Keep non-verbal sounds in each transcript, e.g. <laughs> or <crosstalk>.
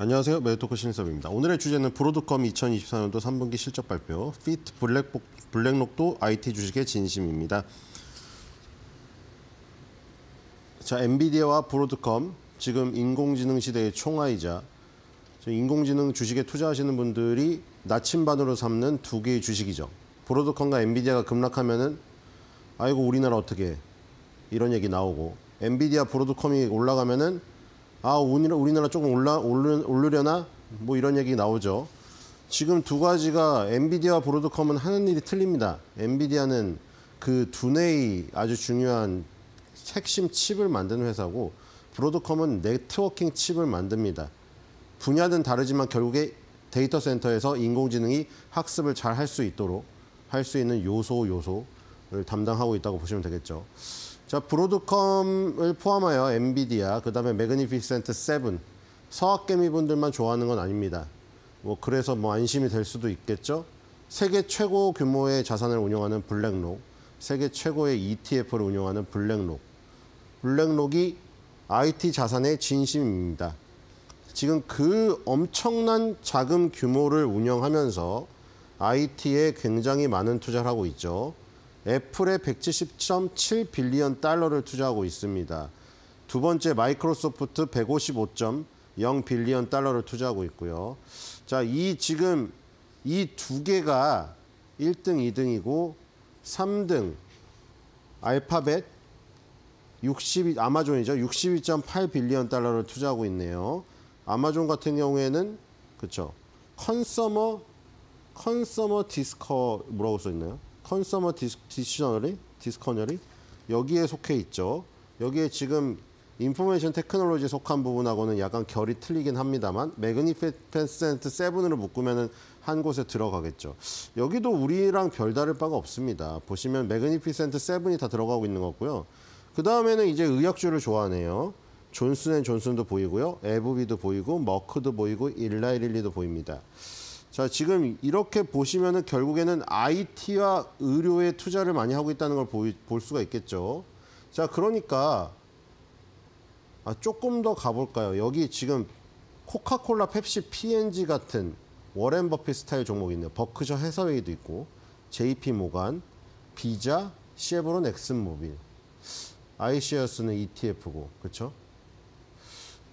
안녕하세요. 메이토크 신인섭입니다 오늘의 주제는 브로드컴 2024년도 3분기 실적 발표, 피트 블랙복, 블랙록도 IT 주식의 진심입니다. 자, 엔비디아와 브로드컴, 지금 인공지능 시대의 총화이자 인공지능 주식에 투자하시는 분들이 나침반으로 삼는 두 개의 주식이죠. 브로드컴과 엔비디아가 급락하면은 아이고 우리나라 어떻게 해? 이런 얘기 나오고 엔비디아 브로드컴이 올라가면은 아 우리나라, 우리나라 조금 올라 올르 오르려나 뭐 이런 얘기 나오죠. 지금 두 가지가 엔비디아와 브로드컴은 하는 일이 틀립니다. 엔비디아는 그 두뇌의 아주 중요한 핵심 칩을 만드는 회사고 브로드컴은 네트워킹 칩을 만듭니다. 분야는 다르지만 결국에 데이터 센터에서 인공지능이 학습을 잘 할 수 있도록 할 수 있는 요소 요소를 담당하고 있다고 보시면 되겠죠. 자, 브로드컴을 포함하여 엔비디아, 그 다음에 매그니피센트 7. 서학개미 분들만 좋아하는 건 아닙니다. 뭐 그래서 뭐 안심이 될 수도 있겠죠. 세계 최고 규모의 자산을 운영하는 블랙록, 세계 최고의 ETF를 운영하는 블랙록. 블랙록이 IT 자산의 진심입니다. 지금 그 엄청난 자금 규모를 운영하면서 IT에 굉장히 많은 투자를 하고 있죠. 애플에 170.7 빌리언 달러를 투자하고 있습니다. 두 번째 마이크로소프트 155.0 빌리언 달러를 투자하고 있고요. 자, 이 지금 이 두 개가 1등, 2등이고 3등 알파벳 60 아마존이죠. 62.8 빌리언 달러를 투자하고 있네요. 아마존 같은 경우에는 그렇죠. 컨서머 컨서머 디스커 뭐라고 써 있나요? 컨서머 디시셔널이 디스커너리 여기에 속해 있죠. 여기에 지금 인포메이션 테크놀로지에 속한 부분하고는 약간 결이 틀리긴 합니다만 매그니피센트 세븐으로 묶으면 은한 곳에 들어가겠죠. 여기도 우리랑 별다를 바가 없습니다. 보시면 매그니피센트 세븐이 다 들어가고 있는 거고요. 그 다음에는 이제 의약주를 좋아하네요. 존슨앤존슨도 보이고요. 에브비도 보이고 머크도 보이고 일라이릴리도 보입니다. 자, 지금 이렇게 보시면은 결국에는 IT와 의료에 투자를 많이 하고 있다는 걸 볼 수가 있겠죠. 자, 그러니까 아, 조금 더 가볼까요? 여기 지금 코카콜라, 펩시, P&G 같은 워렌 버핏 스타일 종목이 있네요. 버크셔 해서웨이도 있고 JP 모간, 비자, 시에브론 엑슨모빌. 아이시어스는 ETF고, 그렇죠?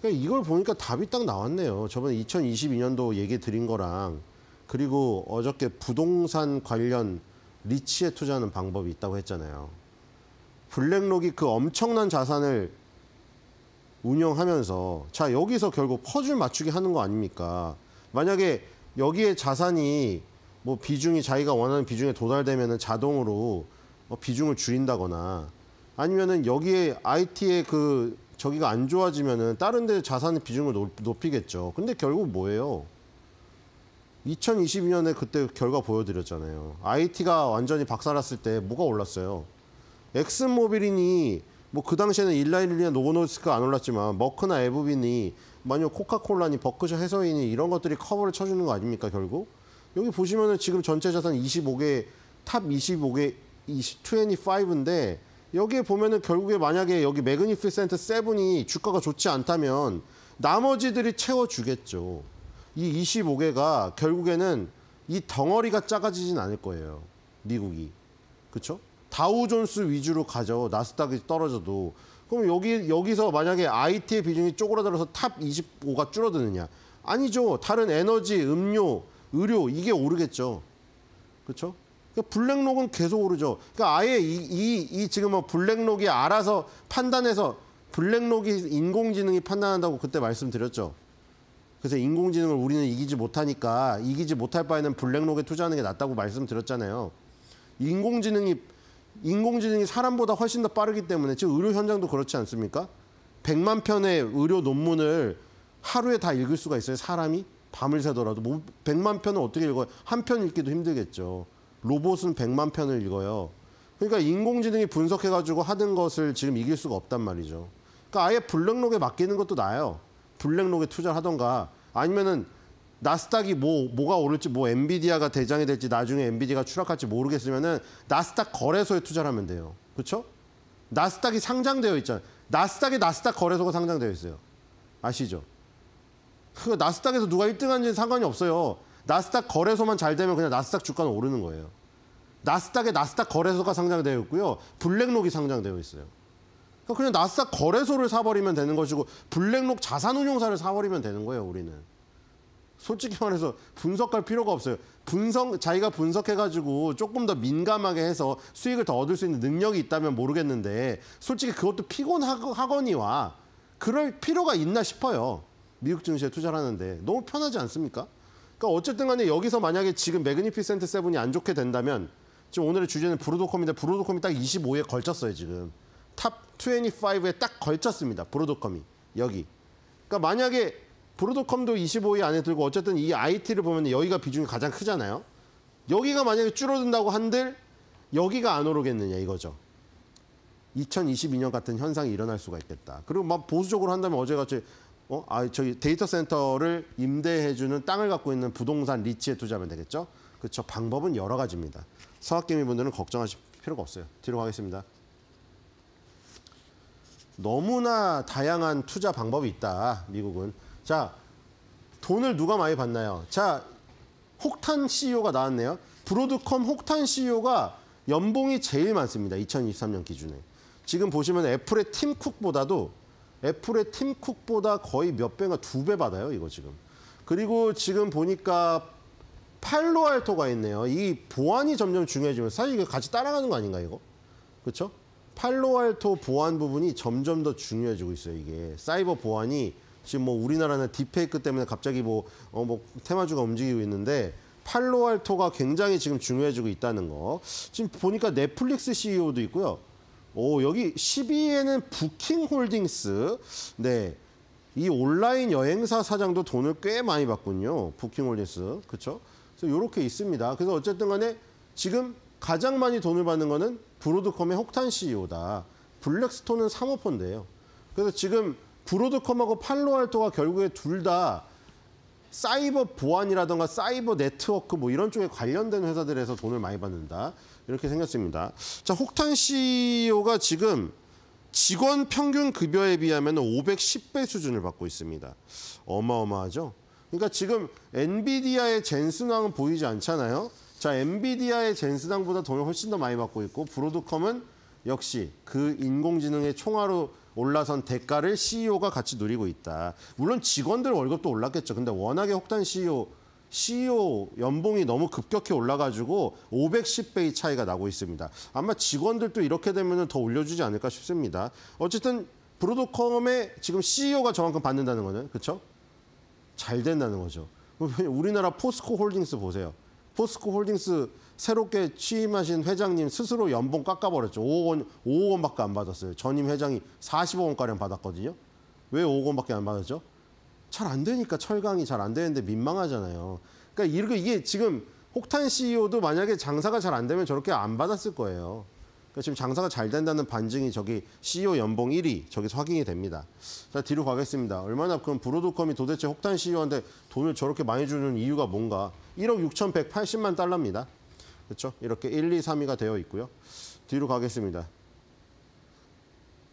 그러니까 이걸 보니까 답이 딱 나왔네요. 저번에 2022년도 얘기 드린 거랑 그리고 어저께 부동산 관련 리치에 투자하는 방법이 있다고 했잖아요. 블랙록이 그 엄청난 자산을 운영하면서 자 여기서 결국 퍼즐 맞추기 하는 거 아닙니까? 만약에 여기에 자산이 뭐 비중이 자기가 원하는 비중에 도달되면 자동으로 뭐 비중을 줄인다거나 아니면은 여기에 IT의 그 저기가 안 좋아지면은 다른 데 자산의 비중을 높, 이겠죠 근데 결국 뭐예요? 2022년에 그때 결과 보여드렸잖아요. IT가 완전히 박살났을 때 뭐가 올랐어요? 엑슨모빌이니 뭐그 당시에는 일라일리나 노보노스가 안 올랐지만 머크나 에브빈이 만약 코카콜라니 버크셔 해서인이 이런 것들이 커버를 쳐주는 거 아닙니까 결국? 여기 보시면은 지금 전체 자산 25개 탑 25개 20, 25인데 여기에 보면은 결국에 만약에 여기 매그니피센트 세븐이 주가가 좋지 않다면 나머지들이 채워주겠죠. 이 25개가 결국에는 이 덩어리가 작아지진 않을 거예요. 미국이. 그렇죠? 다우존스 위주로 가죠. 나스닥이 떨어져도. 그럼 여기, 여기서 만약에 IT의 비중이 쪼그라들어서 탑 25가 줄어드느냐. 아니죠. 다른 에너지, 음료, 의료 이게 오르겠죠. 그렇죠? 그 블랙록은 계속 오르죠. 그러니까 아예 이, 이, 이 지금 뭐 블랙록이 알아서 판단해서 블랙록이 인공지능이 판단한다고 그때 말씀드렸죠. 그래서 인공지능을 우리는 이기지 못하니까 이기지 못할 바에는 블랙록에 투자하는 게 낫다고 말씀드렸잖아요. 인공지능이 인공지능이 사람보다 훨씬 더 빠르기 때문에 지금 의료 현장도 그렇지 않습니까? 100만 편의 의료 논문을 하루에 다 읽을 수가 있어요. 사람이 밤을 새더라도 100만 뭐, 편을 어떻게 읽어요? 한 편 읽기도 힘들겠죠. 로봇은 100만 편을 읽어요. 그러니까 인공지능이 분석해가지고 하는 것을 지금 이길 수가 없단 말이죠. 그러니까 아예 블랙록에 맡기는 것도 나아요. 블랙록에 투자를 하던가 아니면은 나스닥이 뭐 뭐가 오를지 뭐 엔비디아가 대장이 될지 나중에 엔비디아가 추락할지 모르겠으면은 나스닥 거래소에 투자를 하면 돼요. 그렇죠? 나스닥이 상장되어 있잖아요. 나스닥에 나스닥 거래소가 상장되어 있어요. 아시죠? 그 나스닥에서 누가 1등한지는 상관이 없어요. 나스닥 거래소만 잘 되면 그냥 나스닥 주가는 오르는 거예요. 나스닥에 나스닥 거래소가 상장되어 있고요. 블랙록이 상장되어 있어요. 그러니까 그냥 나스닥 거래소를 사버리면 되는 것이고 블랙록 자산운용사를 사버리면 되는 거예요. 우리는. 솔직히 말해서 분석할 필요가 없어요. 분석 자기가 분석해가지고 조금 더 민감하게 해서 수익을 더 얻을 수 있는 능력이 있다면 모르겠는데 솔직히 그것도 피곤하거니와 그럴 필요가 있나 싶어요. 미국 증시에 투자를 하는데 너무 편하지 않습니까? 그러니까 어쨌든 간에 여기서 만약에 지금 매그니피센트 세븐이 안 좋게 된다면 지금 오늘의 주제는 브로드컴인데브로드컴이딱 25에 걸쳤어요, 지금. 탑 25에 딱 걸쳤습니다, 브로드컴이 여기. 그러니까 만약에 브로드컴도 25위 안에 들고 어쨌든 이 IT를 보면 여기가 비중이 가장 크잖아요. 여기가 만약에 줄어든다고 한들 여기가 안 오르겠느냐 이거죠. 2022년 같은 현상이 일어날 수가 있겠다. 그리고 막 보수적으로 한다면 어제같이 어? 아, 저기 데이터 센터를 임대해주는 땅을 갖고 있는 부동산 리츠에 투자하면 되겠죠? 그렇죠. 방법은 여러 가지입니다. 서학개미 분들은 걱정하실 필요가 없어요. 뒤로 가겠습니다. 너무나 다양한 투자 방법이 있다, 미국은. 자, 돈을 누가 많이 받나요? 자, 혹탄 CEO가 나왔네요. 브로드컴 혹탄 CEO가 연봉이 제일 많습니다. 2023년 기준에. 지금 보시면 애플의 팀쿡보다도 애플의 팀쿡보다 거의 몇 배가 두 배 받아요, 이거 지금. 그리고 지금 보니까 팔로알토가 있네요. 이 보안이 점점 중요해지면 사실 이거 같이 따라가는 거 아닌가 이거? 그렇죠? 팔로알토 보안 부분이 점점 더 중요해지고 있어요. 이게 사이버 보안이 지금 뭐 우리나라는 딥페이크 때문에 갑자기 뭐어뭐 어, 뭐 테마주가 움직이고 있는데 팔로알토가 굉장히 지금 중요해지고 있다는 거. 지금 보니까 넷플릭스 CEO도 있고요. 오, 여기 12위에는 부킹홀딩스. 네. 이 온라인 여행사 사장도 돈을 꽤 많이 받군요. 부킹홀딩스. 그렇죠? 그래서 이렇게 있습니다. 그래서 어쨌든 간에 지금 가장 많이 돈을 받는 거는 브로드컴의 혹탄 CEO다. 블랙스톤은 사모펀드예요. 그래서 지금 브로드컴하고 팔로알토가 결국에 둘 다 사이버 보안이라든가 사이버 네트워크 뭐 이런 쪽에 관련된 회사들에서 돈을 많이 받는다. 이렇게 생겼습니다. 자, 혹탄 CEO가 지금 직원 평균 급여에 비하면 510배 수준을 받고 있습니다. 어마어마하죠? 그러니까 지금 엔비디아의 젠스왕은 보이지 않잖아요. 자, 엔비디아의 젠스왕보다 돈을 훨씬 더 많이 받고 있고 브로드컴은 역시 그 인공지능의 총알로 올라선 대가를 CEO가 같이 누리고 있다. 물론 직원들 월급도 올랐겠죠. 근데 워낙에 혹탄 CEO CEO 연봉이 너무 급격히 올라가지고 510배의 차이가 나고 있습니다. 아마 직원들도 이렇게 되면 더 올려주지 않을까 싶습니다. 어쨌든 브로드컴의 지금 CEO가 저만큼 받는다는 거는 그렇죠? 잘 된다는 거죠. 우리나라 포스코 홀딩스 보세요. 포스코 홀딩스 새롭게 취임하신 회장님 스스로 연봉 깎아버렸죠. 5억 원, 5억 원밖에 안 받았어요. 전임 회장이 40억 원가량 받았거든요. 왜 5억 원밖에 안 받았죠? 잘안 되니까 철강이 잘 안 되는데 민망하잖아요. 그러니까 이렇게 이게 지금 혹탄 CEO도 만약에 장사가 잘 안 되면 저렇게 안 받았을 거예요. 그러니까 지금 장사가 잘 된다는 반증이 저기 CEO 연봉 1위 저기서 확인이 됩니다. 자 뒤로 가겠습니다. 얼마나 그럼 브로드컴이 도대체 혹탄 CEO한테 돈을 저렇게 많이 주는 이유가 뭔가? 1억 6,180만 달러입니다. 그렇죠? 이렇게 1, 2, 3위가 되어 있고요. 뒤로 가겠습니다.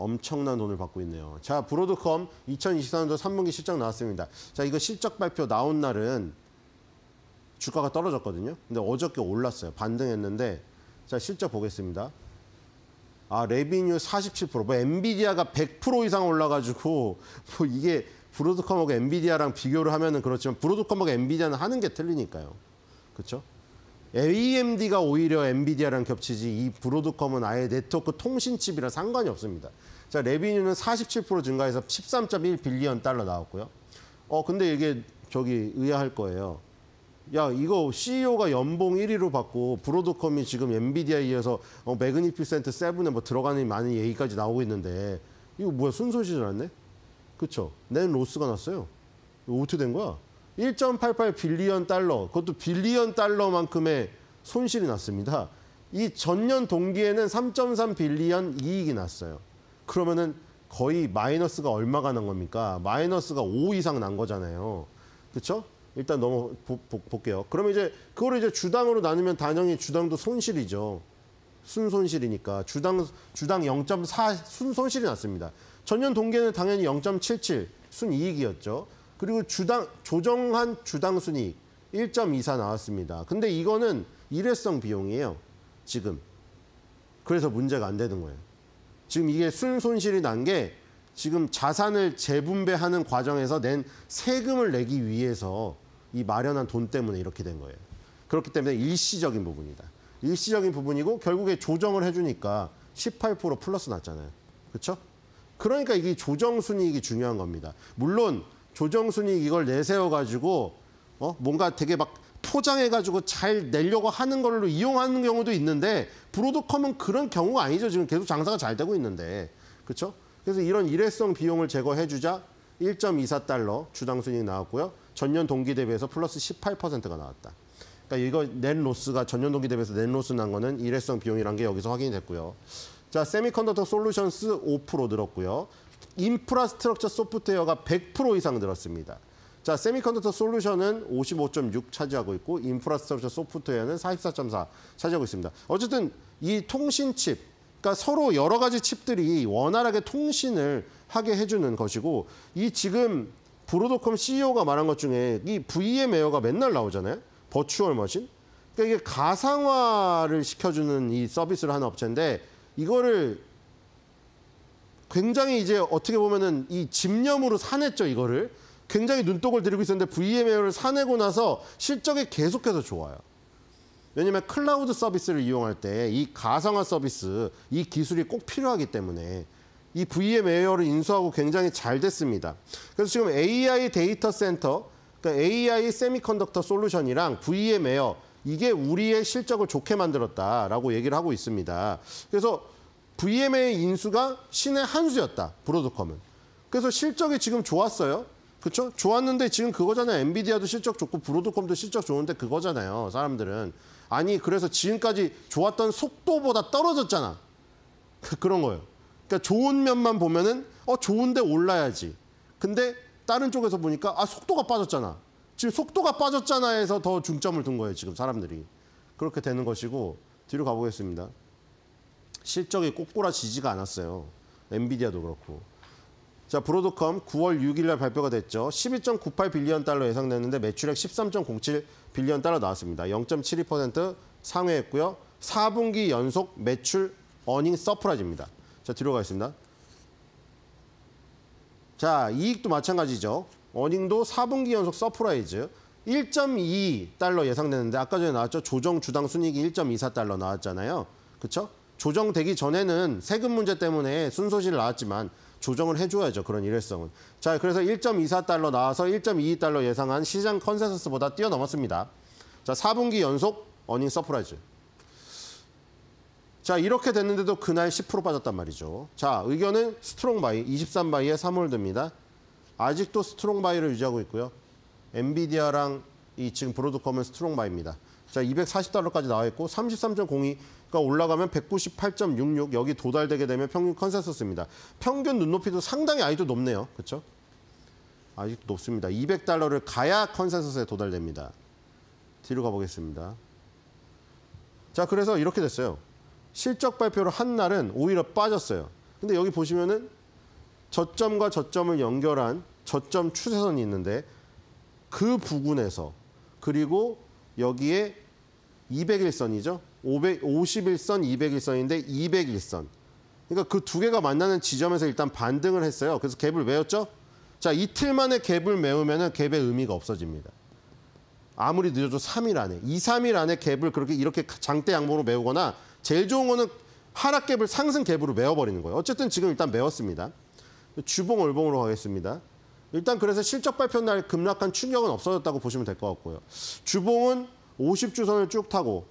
엄청난 돈을 받고 있네요. 자, 브로드컴 2024년도 3분기 실적 나왔습니다. 자, 이거 실적 발표 나온 날은 주가가 떨어졌거든요. 근데 어저께 올랐어요. 반등했는데 자, 실적 보겠습니다. 아, 레비뉴 47%. 뭐 엔비디아가 100% 이상 올라가지고 <laughs> 뭐 이게 브로드컴하고 엔비디아랑 비교를 하면은 그렇지만 브로드컴하고 엔비디아는 하는 게 틀리니까요. 그렇죠? AMD가 오히려 엔비디아랑 겹치지 이 브로드컴은 아예 네트워크 통신칩이라 상관이 없습니다. 자, 레비뉴는 47% 증가해서 13.1 빌리언 달러 나왔고요. 어, 근데 이게 저기 의아할 거예요. 야, 이거 CEO가 연봉 1위로 받고 브로드컴이 지금 엔비디아에 이어서 어, 매그니피센트 세븐에 뭐 들어가는 많은 얘기까지 나오고 있는데 이거 뭐야 순서지 않네? 았 그쵸? 낸 로스가 났어요. 어떻게 된 거야? 1.88 빌리언 달러, 그것도 빌리언 달러만큼의 손실이 났습니다. 이 전년 동기에는 3.3 빌리언 이익이 났어요. 그러면은 거의 마이너스가 얼마가 난 겁니까? 마이너스가 5 이상 난 거잖아요. 그렇죠? 일단 넘어 보, 보, 볼게요. 그러면 이제 그거를 이제 주당으로 나누면 단연히 주당도 손실이죠. 순손실이니까 주당 주당 0.4 순손실이 났습니다. 전년 동기에는 당연히 0.77 순이익이었죠. 그리고 주당 조정한 주당 순이익 1.24 나왔습니다. 근데 이거는 일회성 비용이에요. 지금. 그래서 문제가 안 되는 거예요. 지금 이게 순손실이 난 게 지금 자산을 재분배하는 과정에서 낸 세금을 내기 위해서 이 마련한 돈 때문에 이렇게 된 거예요. 그렇기 때문에 일시적인 부분이다. 일시적인 부분이고 결국에 조정을 해주니까 18% 플러스 났잖아요. 그렇죠? 그러니까 이게 조정 순이익이 중요한 겁니다. 물론 조정순이 이걸 내세워가지고 어? 뭔가 되게 막 포장해가지고 잘 내려고 하는 걸로 이용하는 경우도 있는데 브로드컴은 그런 경우가 아니죠. 지금 계속 장사가 잘 되고 있는데. 그렇죠? 그래서 이런 일회성 비용을 제거해주자 1.24달러 주당 순이익 나왔고요. 전년 동기 대비해서 플러스 18%가 나왔다. 그러니까 이거 넷 로스가 전년 동기 대비해서 넷 로스 난 거는 일회성 비용이란 게 여기서 확인이 됐고요. 자, 세미컨덕터 솔루션스 5% 늘었고요. 인프라스트럭처 소프트웨어가 100% 이상 늘었습니다. 자, 세미컨덕터 솔루션은 55.6 차지하고 있고 인프라스트럭처 소프트웨어는 44.4 차지하고 있습니다. 어쨌든 이 통신 칩, 그러니까 서로 여러 가지 칩들이 원활하게 통신을 하게 해주는 것이고 이 지금 브로드컴 CEO가 말한 것 중에 이 VM 에어가 맨날 나오잖아요. 버추얼 머신. 그러니까 이게 가상화를 시켜주는 이 서비스를 하는 업체인데 이거를 굉장히 이제 어떻게 보면은 이 집념으로 사냈죠, 이거를. 굉장히 눈독을 들이고 있었는데 VMware를 사내고 나서 실적이 계속해서 좋아요. 왜냐면 클라우드 서비스를 이용할 때 이 가상화 서비스, 이 기술이 꼭 필요하기 때문에 이 VMware를 인수하고 굉장히 잘 됐습니다. 그래서 지금 AI 데이터 센터, 그러니까 AI 세미컨덕터 솔루션이랑 VMware 이게 우리의 실적을 좋게 만들었다라고 얘기를 하고 있습니다. 그래서 VMA의 인수가 신의 한수였다. 브로드컴은. 그래서 실적이 지금 좋았어요. 그렇죠? 좋았는데 지금 그거잖아요. 엔비디아도 실적 좋고 브로드컴도 실적 좋은데 그거잖아요. 사람들은. 아니 그래서 지금까지 좋았던 속도보다 떨어졌잖아. <laughs> 그런 거예요. 그러니까 좋은 면만 보면은 어 좋은데 올라야지. 근데 다른 쪽에서 보니까 아 속도가 빠졌잖아. 지금 속도가 빠졌잖아 해서 더 중점을 둔 거예요. 지금 사람들이. 그렇게 되는 것이고 뒤로 가보겠습니다. 실적이 꼬꾸라지지가 않았어요. 엔비디아도 그렇고. 자, 브로드컴 9월 6일 날 발표가 됐죠. 12.98 빌리언 달러 예상됐는데 매출액 13.07 빌리언 달러 나왔습니다. 0.72% 상회했고요. 4분기 연속 매출 어닝 서프라이즈입니다. 자, 뒤로 가겠습니다. 자, 이익도 마찬가지죠. 어닝도 4분기 연속 서프라이즈. 1.2달러 예상됐는데 아까 전에 나왔죠. 조정 주당 순이익이 1.24달러 나왔잖아요. 그렇죠? 조정되기 전에는 세금 문제 때문에 순소실 나왔지만 조정을 해줘야죠. 그런 일회성은. 자, 그래서 1.24달러 나와서 1.22달러 예상한 시장 컨센서스보다 뛰어넘었습니다. 자, 4분기 연속 어닝 서프라이즈. 자, 이렇게 됐는데도 그날 10% 빠졌단 말이죠. 자, 의견은 스트롱 바이, 23바이에 3월드입니다. 아직도 스트롱 바이를 유지하고 있고요. 엔비디아랑 이 지금 브로드컴은 스트롱 바이입니다. 자, 240달러까지 나와 있고 33.02가 올라가면 198.66 여기 도달되게 되면 평균 컨센서스입니다. 평균 눈높이도 상당히 아직도 높네요. 그렇죠? 아직도 높습니다. 200달러를 가야 컨센서스에 도달됩니다. 뒤로 가보겠습니다. 자, 그래서 이렇게 됐어요. 실적 발표를 한 날은 오히려 빠졌어요. 근데 여기 보시면은 저점과 저점을 연결한 저점 추세선이 있는데 그 부근에서 그리고 여기에 201선이죠. 500, 51선, 201선인데 201선. 그러니까 그 두 개가 만나는 지점에서 일단 반등을 했어요. 그래서 갭을 메웠죠. 자, 이틀 만에 갭을 메우면 갭의 의미가 없어집니다. 아무리 늦어도 3일 안에, 2, 3일 안에 갭을 그렇게 이렇게 장대 양봉으로 메우거나 제일 좋은 거는 하락 갭을 상승 갭으로 메워버리는 거예요. 어쨌든 지금 일단 메웠습니다. 주봉 월봉으로 가겠습니다. 일단 그래서 실적 발표 날 급락한 충격은 없어졌다고 보시면 될 것 같고요. 주봉은 50주선을 쭉 타고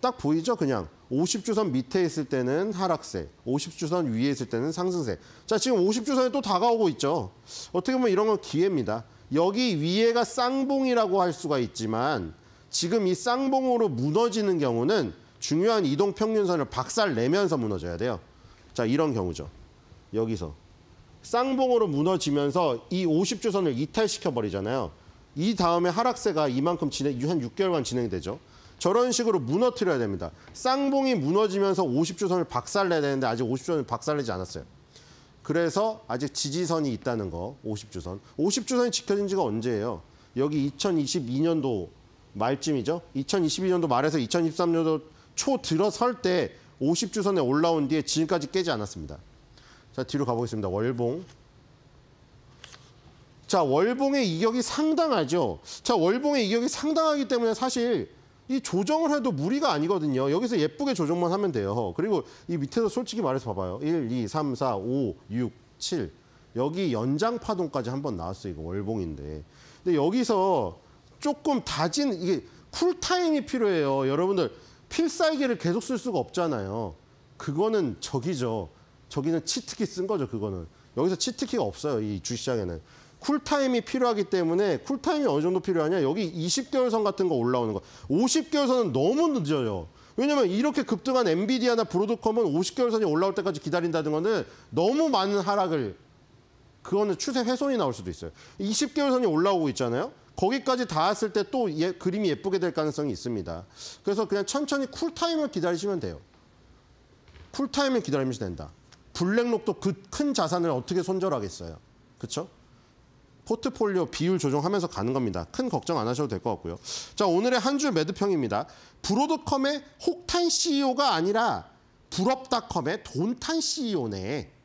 딱 보이죠? 그냥 50주선 밑에 있을 때는 하락세, 50주선 위에 있을 때는 상승세. 자, 지금 50주선에 또 다가오고 있죠. 어떻게 보면 이런 건 기회입니다. 여기 위에가 쌍봉이라고 할 수가 있지만 지금 이 쌍봉으로 무너지는 경우는 중요한 이동 평균선을 박살 내면서 무너져야 돼요. 자, 이런 경우죠. 여기서 쌍봉으로 무너지면서 이 50주선을 이탈시켜버리잖아요. 이 다음에 하락세가 이만큼 진행, 한 6개월간 진행이 되죠. 저런 식으로 무너뜨려야 됩니다. 쌍봉이 무너지면서 50주선을 박살내야 되는데 아직 50주선을 박살내지 않았어요. 그래서 아직 지지선이 있다는 거, 50주선. 50주선이 지켜진 지가 언제예요? 여기 2022년도 말쯤이죠. 2022년도 말에서 2023년도 초 들어설 때 50주선에 올라온 뒤에 지금까지 깨지 않았습니다. 자, 뒤로 가보겠습니다. 월봉. 자, 월봉의 이격이 상당하죠. 자, 월봉의 이격이 상당하기 때문에 사실 이 조정을 해도 무리가 아니거든요. 여기서 예쁘게 조정만 하면 돼요. 그리고 이 밑에서 솔직히 말해서 봐봐요. 1, 2, 3, 4, 5, 6, 7. 여기 연장 파동까지 한번 나왔어요. 이거 월봉인데. 근데 여기서 조금 다진 이게 쿨타임이 필요해요. 여러분들 필살기를 계속 쓸 수가 없잖아요. 그거는 적이죠. 저기는 치트키 쓴 거죠, 그거는. 여기서 치트키가 없어요, 이 주시장에는. 쿨타임이 필요하기 때문에 쿨타임이 어느 정도 필요하냐? 여기 20개월선 같은 거 올라오는 거. 50개월선은 너무 늦어요. 왜냐면 이렇게 급등한 엔비디아나 브로드컴은 50개월선이 올라올 때까지 기다린다는 거는 너무 많은 하락을 그거는 추세 훼손이 나올 수도 있어요. 20개월선이 올라오고 있잖아요. 거기까지 닿았을 때 또 예, 그림이 예쁘게 될 가능성이 있습니다. 그래서 그냥 천천히 쿨타임을 기다리시면 돼요. 쿨타임을 기다리면 된다. 블랙록도 그 큰 자산을 어떻게 손절하겠어요. 그렇죠? 포트폴리오 비율 조정하면서 가는 겁니다. 큰 걱정 안 하셔도 될 것 같고요. 자 오늘의 한 줄 매드평입니다. 브로드컴의 혹탄 CEO가 아니라 부럽닷컴의 돈탄 CEO네.